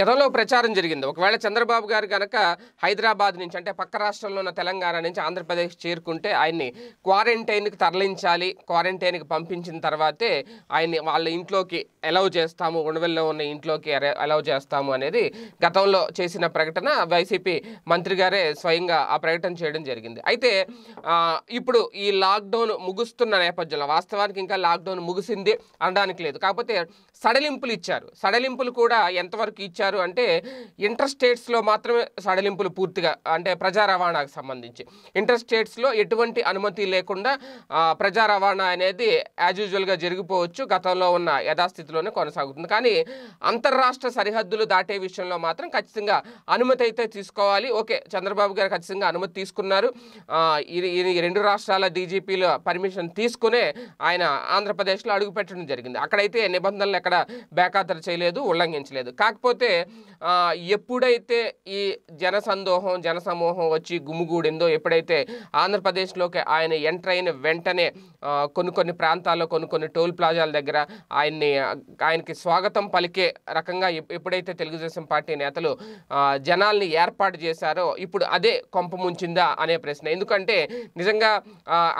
గతంలో ప్రచారం జరిగింది ఒకవేళ చంద్రబాబు గారు కనుక హైదరాబాద్ నుంచి అంటే పక్క రాష్ట్రంలో ఉన్న తెలంగాణ నుంచి ఆంధ్రప్రదేశ్ చేరుకుంటే ఆయన్ని క్వారంటైన్కి తరలించాలి క్వారంటైన్కి పంపించిన తర్వాతే ఆయన్ని వాళ్ళ ఇంట్లోకి అలౌ చేస్తాము ఉండవెల్లో ఉన్న ఇంట్లోకి అలౌ చేస్తాము అనేది గతంలో చేసిన ప్రకటన వైసీపీ మంత్రి గారే స్వయంగా ఆ ప్రకటన చేయడం జరిగింది అయితే ఇప్పుడు ఈ లాక్డౌన్ ముగుస్తున్న నేపథ్యంలో వాస్తవానికి ఇంకా లాక్డౌన్ ముగిసింది అనడానికి లేదు కాకపోతే సడలింపులు ఇచ్చారు సడలింపులు కూడా ఎంతవరకు ఇచ్చారు ఇచ్చారు అంటే ఇంటర్ స్టేట్స్లో మాత్రమే సడలింపులు పూర్తిగా అంటే ప్రజా రవాణాకు సంబంధించి ఇంటర్ స్టేట్స్లో ఎటువంటి అనుమతి లేకుండా ప్రజా రవాణా అనేది యాజ్ యూజువల్గా జరిగిపోవచ్చు గతంలో ఉన్న యథాస్థితిలోనే కొనసాగుతుంది కానీ అంతర్రాష్ట్ర సరిహద్దులు దాటే విషయంలో మాత్రం ఖచ్చితంగా అనుమతి అయితే తీసుకోవాలి ఓకే చంద్రబాబు గారు ఖచ్చితంగా అనుమతి తీసుకున్నారు ఈ రెండు రాష్ట్రాల డీజీపీల పర్మిషన్ తీసుకునే ఆయన ఆంధ్రప్రదేశ్లో అడుగుపెట్టడం జరిగింది అక్కడైతే నిబంధనలు ఎక్కడ బేఖాతరు చేయలేదు ఉల్లంఘించలేదు కాకపోతే చూస్తే ఎప్పుడైతే ఈ జనసందోహం జనసమూహం వచ్చి గుమ్ముగూడిందో ఎప్పుడైతే ఆంధ్రప్రదేశ్లోకి ఆయన ఎంటర్ అయిన వెంటనే కొన్ని కొన్ని ప్రాంతాల్లో కొన్ని కొన్ని టోల్ ప్లాజాల దగ్గర ఆయన్ని ఆయనకి స్వాగతం పలికే రకంగా ఎప్పుడైతే తెలుగుదేశం పార్టీ నేతలు జనాల్ని ఏర్పాటు చేశారో ఇప్పుడు అదే కొంప ముంచిందా అనే ప్రశ్న ఎందుకంటే నిజంగా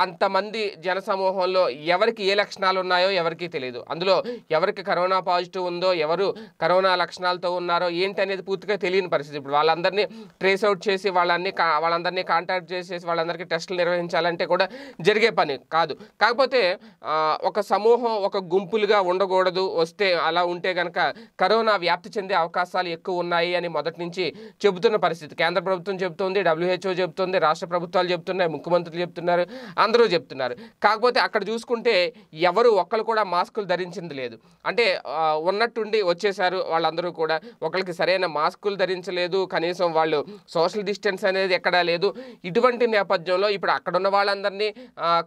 అంతమంది జన సమూహంలో ఎవరికి ఏ లక్షణాలు ఉన్నాయో ఎవరికీ తెలియదు అందులో ఎవరికి కరోనా పాజిటివ్ ఉందో ఎవరు కరోనా లక్షణాలతో ఉన్నారో ఏంటి అనేది పూర్తిగా తెలియని పరిస్థితి ఇప్పుడు వాళ్ళందరినీ ట్రేస్ అవుట్ చేసి వాళ్ళన్ని వాళ్ళందరినీ కాంటాక్ట్ చేసేసి వాళ్ళందరికీ టెస్టులు నిర్వహించాలంటే కూడా జరిగే పని కాదు కాకపోతే ఒక సమూహం ఒక గుంపులుగా ఉండకూడదు వస్తే అలా ఉంటే కనుక కరోనా వ్యాప్తి చెందే అవకాశాలు ఎక్కువ ఉన్నాయి అని మొదటి నుంచి చెబుతున్న పరిస్థితి కేంద్ర ప్రభుత్వం చెబుతోంది డబ్ల్యూహెచ్ఓ చెబుతోంది రాష్ట్ర ప్రభుత్వాలు చెబుతున్నాయి ముఖ్యమంత్రులు చెబుతున్నారు అందరూ చెప్తున్నారు కాకపోతే అక్కడ చూసుకుంటే ఎవరు ఒక్కరు కూడా మాస్కులు ధరించింది లేదు అంటే ఉన్నట్టుండి వచ్చేసారు వాళ్ళందరూ కూడా ఒకరికి సరైన మాస్కులు ధరించలేదు కనీసం వాళ్ళు సోషల్ డిస్టెన్స్ అనేది ఎక్కడా లేదు ఇటువంటి నేపథ్యంలో ఇప్పుడు అక్కడున్న వాళ్ళందరినీ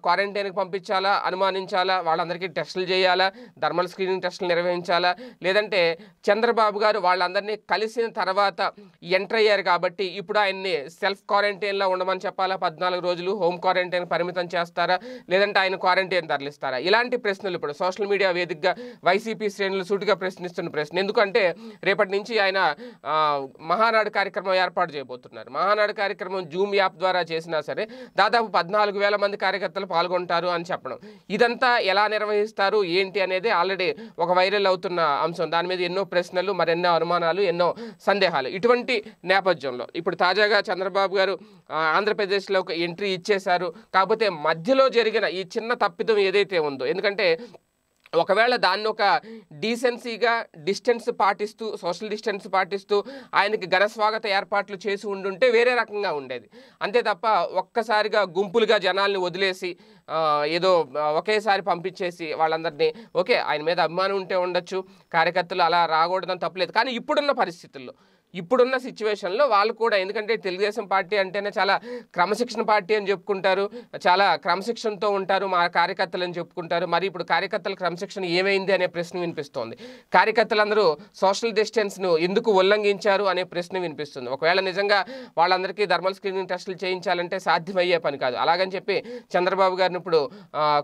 క్వారంటైన్కి పంపించాలా అనుమానించాలా వాళ్ళందరికీ టెస్టులు చేయాలా థర్మల్ స్క్రీనింగ్ టెస్టులు నిర్వహించాలా లేదంటే చంద్రబాబు గారు వాళ్ళందరినీ కలిసిన తర్వాత ఎంటర్ అయ్యారు కాబట్టి ఇప్పుడు ఆయన్ని సెల్ఫ్ క్వారంటైన్లో ఉండమని చెప్పాలా పద్నాలుగు రోజులు హోమ్ క్వారంటైన్ పరిమితం చేస్తారా లేదంటే ఆయన క్వారంటైన్ తరలిస్తారా ఇలాంటి ప్రశ్నలు ఇప్పుడు సోషల్ మీడియా వేదికగా వైసీపీ శ్రేణులు సూటిగా ప్రశ్నిస్తున్న ప్రశ్న ఎందుకంటే రేపటి ఇప్పటి నుంచి ఆయన మహానాడు కార్యక్రమం ఏర్పాటు చేయబోతున్నారు మహానాడు కార్యక్రమం జూమ్ యాప్ ద్వారా చేసినా సరే దాదాపు పద్నాలుగు వేల మంది కార్యకర్తలు పాల్గొంటారు అని చెప్పడం ఇదంతా ఎలా నిర్వహిస్తారు ఏంటి అనేది ఆల్రెడీ ఒక వైరల్ అవుతున్న అంశం దాని మీద ఎన్నో ప్రశ్నలు మరెన్నో అనుమానాలు ఎన్నో సందేహాలు ఇటువంటి నేపథ్యంలో ఇప్పుడు తాజాగా చంద్రబాబు గారు ఆంధ్రప్రదేశ్లో ఒక ఎంట్రీ ఇచ్చేశారు కాకపోతే మధ్యలో జరిగిన ఈ చిన్న తప్పిదం ఏదైతే ఉందో ఎందుకంటే ఒకవేళ దాన్ని ఒక డీసెన్సీగా డిస్టెన్స్ పాటిస్తూ సోషల్ డిస్టెన్స్ పాటిస్తూ ఆయనకి ఘనస్వాగత ఏర్పాట్లు చేసి ఉండుంటే వేరే రకంగా ఉండేది అంతే తప్ప ఒక్కసారిగా గుంపులుగా జనాల్ని వదిలేసి ఏదో ఒకేసారి పంపించేసి వాళ్ళందరినీ ఓకే ఆయన మీద అభిమానం ఉంటే ఉండొచ్చు కార్యకర్తలు అలా రాకూడదని తప్పలేదు కానీ ఇప్పుడున్న పరిస్థితుల్లో ఇప్పుడున్న సిచ్యువేషన్లో వాళ్ళు కూడా ఎందుకంటే తెలుగుదేశం పార్టీ అంటేనే చాలా క్రమశిక్షణ పార్టీ అని చెప్పుకుంటారు చాలా క్రమశిక్షణతో ఉంటారు మా కార్యకర్తలు అని చెప్పుకుంటారు మరి ఇప్పుడు కార్యకర్తల క్రమశిక్షణ ఏమైంది అనే ప్రశ్న వినిపిస్తోంది కార్యకర్తలందరూ సోషల్ డిస్టెన్స్ను ఎందుకు ఉల్లంఘించారు అనే ప్రశ్న వినిపిస్తుంది ఒకవేళ నిజంగా వాళ్ళందరికీ థర్మల్ స్క్రీనింగ్ టెస్టులు చేయించాలంటే సాధ్యమయ్యే పని కాదు అలాగని చెప్పి చంద్రబాబు గారిని ఇప్పుడు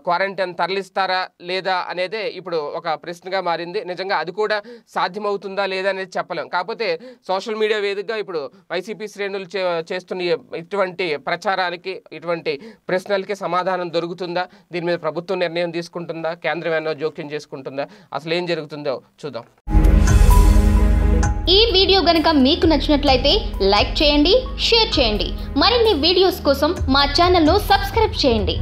క్వారంటైన్ తరలిస్తారా లేదా అనేదే ఇప్పుడు ఒక ప్రశ్నగా మారింది నిజంగా అది కూడా సాధ్యమవుతుందా లేదా అనేది చెప్పలేం కాకపోతే సోషల్ మీడియా వేదికగా ఇప్పుడు వైసీపీ శ్రేణులు చేస్తున్న ఇటువంటి ప్రచారానికి ఇటువంటి ప్రశ్నలకి సమాధానం దొరుకుతుందా దీని మీద ప్రభుత్వం నిర్ణయం తీసుకుంటుందా కేంద్రం ఏమైనా జోక్యం చేసుకుంటుందా అసలు ఏం జరుగుతుందో చూద్దాం ఈ వీడియో గనక మీకు నచ్చినట్లయితే లైక్ చేయండి షేర్ చేయండి మరిన్ని వీడియోస్ కోసం మా ఛానల్ను సబ్స్క్రైబ్ చేయండి